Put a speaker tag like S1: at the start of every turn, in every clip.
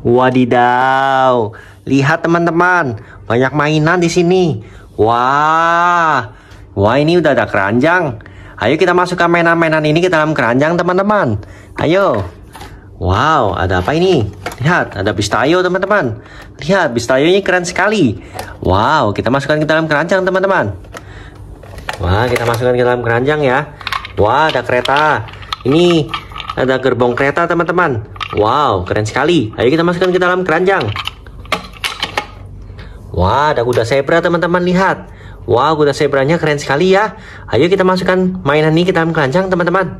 S1: Wadidaw. Lihat teman-teman, banyak mainan di sini. Wah. Wah, ini udah ada keranjang. Ayo kita masukkan mainan-mainan ini ke dalam keranjang, teman-teman. Ayo. Wow, ada apa ini? Lihat, ada pistayo, teman-teman. Lihat, pistayo ini keren sekali. Wow, kita masukkan ke dalam keranjang, teman-teman. Wah, kita masukkan ke dalam keranjang ya. Wah, ada kereta. Ini ada gerbong kereta, teman-teman. Wow, keren sekali. Ayo kita masukkan ke dalam keranjang. Wah, ada kuda zebra teman-teman lihat. Wow, kuda zebranya keren sekali ya. Ayo kita masukkan mainan ini ke dalam keranjang teman-teman.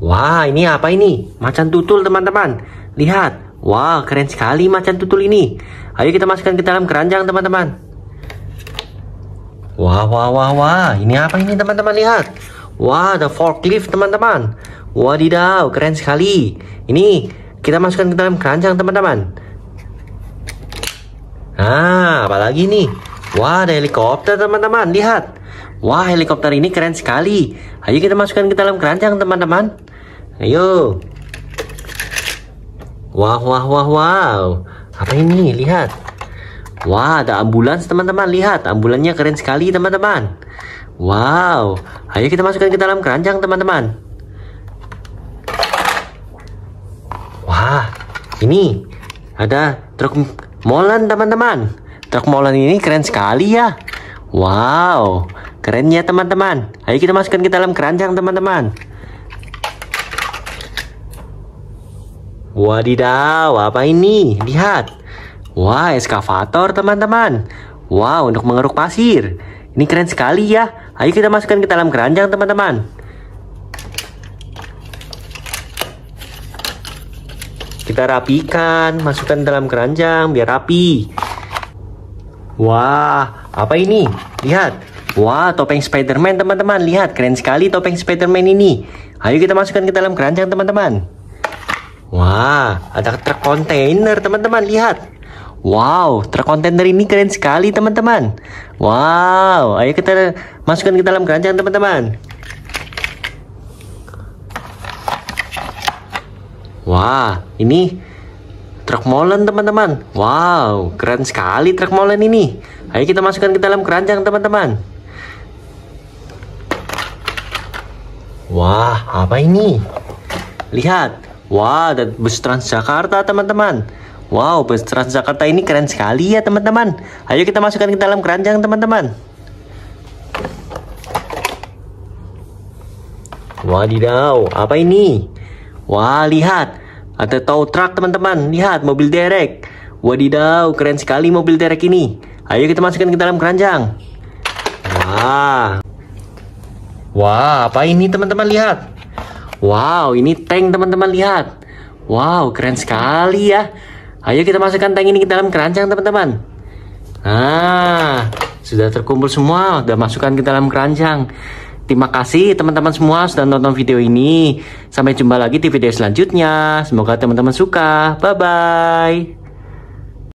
S1: Wah, ini apa ini? Macan tutul teman-teman. Lihat. Wow, keren sekali macan tutul ini. Ayo kita masukkan ke dalam keranjang teman-teman. Wah, wah, wah, wah. Ini apa ini teman-teman lihat? Wah, ada forklift teman-teman. Wadidaw, keren sekali. Ini kita masukkan ke dalam keranjang teman-teman. Nah, apalagi nih? Wah, ada helikopter teman-teman. Lihat. Wah, helikopter ini keren sekali. Ayo kita masukkan ke dalam keranjang teman-teman. Ayo. Wah, wah, wah, wow. Apa ini? Lihat. Wah, ada ambulans teman-teman. Lihat, ambulannya keren sekali teman-teman. Wow. Ayo kita masukkan ke dalam keranjang teman-teman. Wah, ini ada truk molen teman-teman. Truk molen ini keren sekali ya. Wow, keren ya teman-teman. Ayo kita masukkan ke dalam keranjang teman-teman. Wadidaw, apa ini? Lihat. Wah, eskavator teman-teman. Wow, untuk mengeruk pasir. Ini keren sekali ya. Ayo kita masukkan ke dalam keranjang teman-teman. Kita rapikan, masukkan dalam keranjang biar rapi. Wah, apa ini? Lihat. Wah, topeng Spiderman teman-teman. Lihat, keren sekali topeng Spiderman ini. Ayo kita masukkan ke dalam keranjang teman-teman. Wah, ada truk kontainer teman-teman. Lihat. Wow, truk kontainer ini keren sekali teman-teman. Wow, ayo kita masukkan ke dalam keranjang teman-teman. Wah, ini truk molen teman-teman. Wow, keren sekali truk molen ini. Ayo kita masukkan ke dalam keranjang teman-teman. Wah, apa ini? Lihat. Wah, ada bus Transjakarta teman-teman. Wow, bus Transjakarta ini keren sekali ya teman-teman. Ayo kita masukkan ke dalam keranjang teman-teman. Wadidaw, apa ini? Wah, lihat. Ada tow truck teman-teman Lihat mobil derek Wadidaw keren sekali mobil derek ini Ayo kita masukkan ke dalam keranjang Wah Wah apa ini teman-teman lihat Wow ini tank teman-teman lihat Wow keren sekali ya Ayo kita masukkan tank ini ke dalam keranjang teman-teman Nah sudah terkumpul semua Sudah masukkan ke dalam keranjang Terima kasih teman-teman semua sudah nonton video ini. Sampai jumpa lagi di video selanjutnya. Semoga teman-teman suka. Bye-bye.